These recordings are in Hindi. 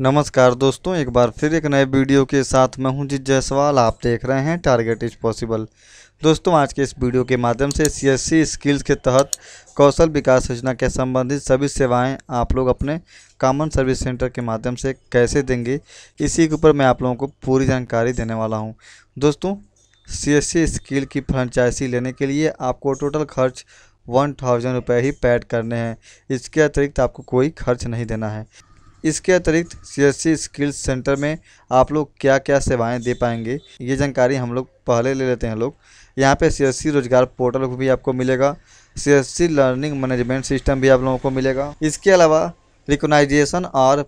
नमस्कार दोस्तों एक बार फिर एक नए वीडियो के साथ मैं हूं जित जायसवाल आप देख रहे हैं टारगेट इज पॉसिबल दोस्तों आज के इस वीडियो के माध्यम से सीएससी स्किल्स के तहत कौशल विकास योजना के संबंधित सभी सेवाएं आप लोग अपने कॉमन सर्विस सेंटर के माध्यम से कैसे देंगे इसी के ऊपर मैं आप लोगों को पूरी जानकारी देने वाला हूँ दोस्तों सी स्किल की फ्रेंचाइजी लेने के लिए आपको टोटल खर्च वन थाउजेंड रुपये ही पैड करने हैं इसके अतिरिक्त आपको कोई खर्च नहीं देना है इसके अतिरिक्त सी स्किल्स सेंटर में आप लोग क्या क्या सेवाएं दे पाएंगे ये जानकारी हम लोग पहले ले लेते हैं लोग यहाँ पे सी रोजगार पोर्टल भी आपको मिलेगा सी लर्निंग मैनेजमेंट सिस्टम भी आप लोगों को मिलेगा इसके अलावा रिकोनाइजेशन और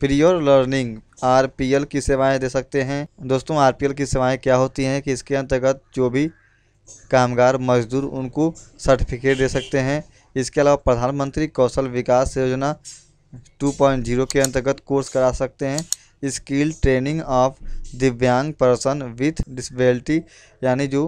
प्रियोर लर्निंग आर की सेवाएँ दे सकते हैं दोस्तों आर की सेवाएँ क्या होती हैं कि इसके अंतर्गत जो भी कामगार मजदूर उनको सर्टिफिकेट दे सकते हैं इसके अलावा प्रधानमंत्री कौशल विकास योजना 2.0 के अंतर्गत कोर्स करा सकते हैं स्किल ट्रेनिंग ऑफ दिव्यांग पर्सन विथ डिसबिलिटी यानी जो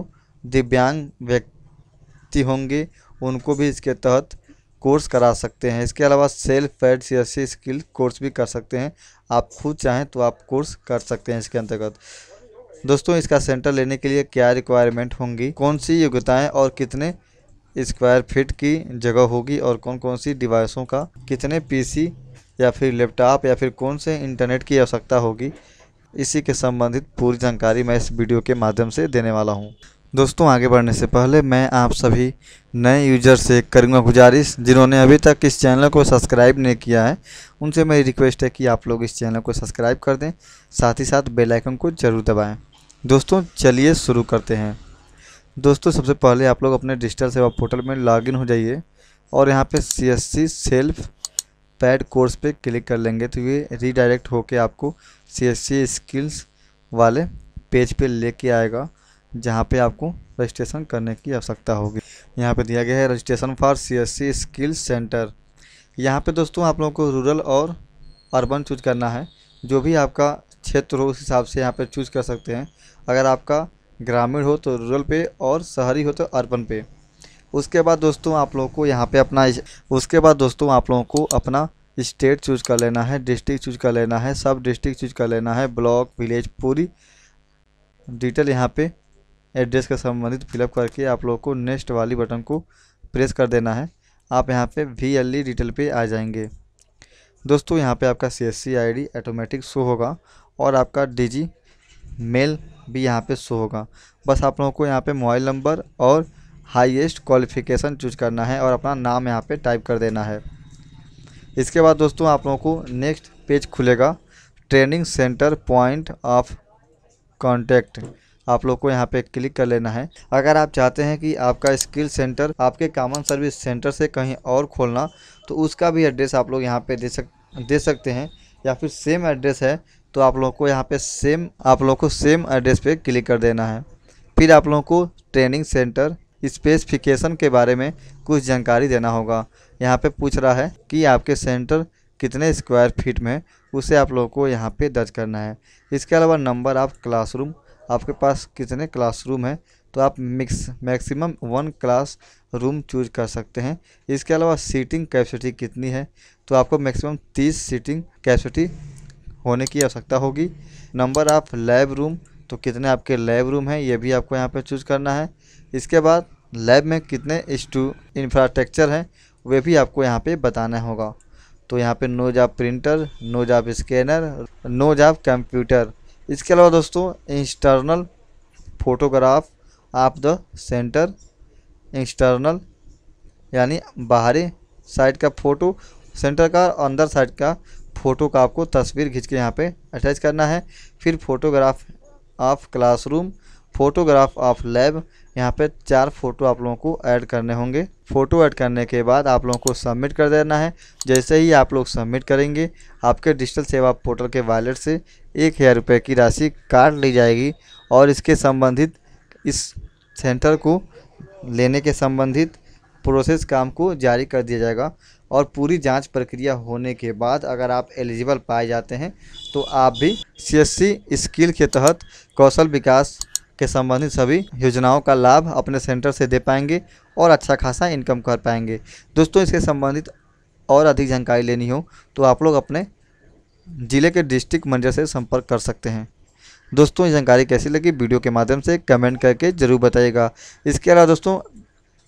दिव्यांग व्यक्ति होंगे उनको भी इसके तहत कोर्स करा सकते हैं इसके अलावा self paid C S skill course भी कर सकते हैं आप खुद चाहें तो आप कोर्स कर सकते हैं इसके अंतर्गत दोस्तों इसका सेंटर लेने के लिए क्या रिक्वायरमेंट होंगी कौन सी योग्यताएं और कितने स्क्वायर फिट की जगह होगी और कौन कौन सी डिवाइसों का कितने पीसी या फिर लैपटॉप या फिर कौन से इंटरनेट की आवश्यकता होगी इसी के संबंधित पूरी जानकारी मैं इस वीडियो के माध्यम से देने वाला हूँ दोस्तों आगे बढ़ने से पहले मैं आप सभी नए यूजर से करूँगा गुजारिश जिन्होंने अभी तक इस चैनल को सब्सक्राइब नहीं किया है उनसे मेरी रिक्वेस्ट है कि आप लोग इस चैनल को सब्सक्राइब कर दें साथ ही साथ बेल आइकन को ज़रूर दबाएं दोस्तों चलिए शुरू करते हैं दोस्तों सबसे पहले आप लोग अपने डिजिटल सेवा पोर्टल में लॉगिन हो जाइए और यहाँ पे C S C self paid course पे क्लिक कर लेंगे तो ये रीडायरेक्ट होके आपको सी एस सी स्किल्स वाले पेज पे लेके आएगा जहाँ पे आपको रजिस्ट्रेशन करने की आवश्यकता होगी यहाँ पे दिया गया है registration for C S C skills centre यहाँ पे दोस्तों आप लोगों को रूरल और अर्बन चूज करना है जो भी आपका क्षेत्र हो उस हिसाब से यहाँ पर चूज कर सकते हैं अगर आपका ग्रामीण हो तो रूरल पे और शहरी हो तो अर्बन पे उसके बाद दोस्तों आप लोगों को यहाँ पे अपना उसके बाद दोस्तों आप लोगों को अपना स्टेट चूज कर लेना है डिस्ट्रिक्ट चूज कर लेना है सब डिस्ट्रिक्ट चूज कर लेना है ब्लॉक विलेज पूरी डिटेल यहाँ पे एड्रेस के संबंधित फिलअप करके आप लोगों को नेक्स्ट वाली बटन को प्रेस कर देना है आप यहाँ पे वी एल ई डिटेल पे आ जाएंगे दोस्तों यहाँ पे आपका C S C I D automatic show होगा और आपका डी जी मेल भी यहाँ पे शो होगा बस आप लोगों को यहाँ पे मोबाइल नंबर और हाईएस्ट क्वालिफिकेशन चूज करना है और अपना नाम यहाँ पे टाइप कर देना है इसके बाद दोस्तों आप लोगों को नेक्स्ट पेज खुलेगा training centre point of contact आप लोग को यहाँ पे क्लिक कर लेना है अगर आप चाहते हैं कि आपका स्किल सेंटर आपके कामन सर्विस सेंटर से कहीं और खोलना तो उसका भी एड्रेस आप लोग यहाँ पे दे सक दे सकते हैं या फिर सेम एड्रेस है तो आप लोगों को यहाँ पे सेम आप लोगों को सेम एड्रेस पे क्लिक कर देना है फिर आप लोगों को ट्रेनिंग सेंटर स्पेसिफिकेशन के बारे में कुछ जानकारी देना होगा यहाँ पे पूछ रहा है कि आपके सेंटर कितने स्क्वायर फीट में है उसे आप लोगों को यहाँ पे दर्ज करना है इसके अलावा नंबर ऑफ क्लासरूम आपके पास कितने क्लासरूम हैं तो आप mix maximum one classroom choose कर सकते हैं इसके अलावा सीटिंग कैपेसिटी कितनी है तो आपको मैक्सिमम तीस सीटिंग कैपेसिटी होने की आवश्यकता होगी नंबर ऑफ़ लैब रूम तो कितने आपके लैब रूम हैं ये भी आपको यहाँ पर चूज़ करना है इसके बाद लैब में कितने स्टू इंफ्रास्ट्रक्चर हैं वे भी आपको यहाँ पे बताना होगा तो यहाँ पे no job printer no job scanner no job computer इसके अलावा दोस्तों external photograph of the centre external यानी बाहरी साइड का फ़ोटो सेंटर का अंदर साइड का फ़ोटो का आपको तस्वीर खींच के यहाँ पे अटैच करना है फिर photograph of classroom photograph of lab यहाँ पे चार फ़ोटो आप लोगों को ऐड करने होंगे फ़ोटो ऐड करने के बाद आप लोगों को सबमिट कर देना है जैसे ही आप लोग सबमिट करेंगे आपके डिजिटल सेवा पोर्टल के वॉलेट से एक हज़ार रुपये की राशि काट ली जाएगी और इसके संबंधित इस सेंटर को लेने के संबंधित प्रोसेस काम को जारी कर दिया जाएगा और पूरी जांच प्रक्रिया होने के बाद अगर आप एलिजिबल पाए जाते हैं तो आप भी सीएससी स्किल के तहत कौशल विकास के संबंधित सभी योजनाओं का लाभ अपने सेंटर से दे पाएंगे और अच्छा खासा इनकम कर पाएंगे दोस्तों इसके संबंधित और अधिक जानकारी लेनी हो तो आप लोग अपने ज़िले के डिस्ट्रिक्ट मैनेजर से संपर्क कर सकते हैं दोस्तों ये जानकारी कैसी लगी वीडियो के माध्यम से कमेंट करके ज़रूर बताइएगा इसके अलावा दोस्तों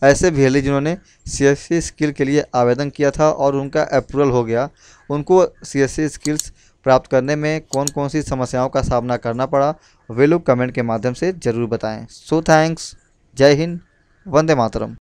ऐसे भी भैली जिन्होंने सी स्किल के लिए आवेदन किया था और उनका अप्रूवल हो गया उनको सी स्किल्स प्राप्त करने में कौन कौन सी समस्याओं का सामना करना पड़ा वे लोग कमेंट के माध्यम से ज़रूर बताएं सो थैंक्स जय हिंद वंदे मातरम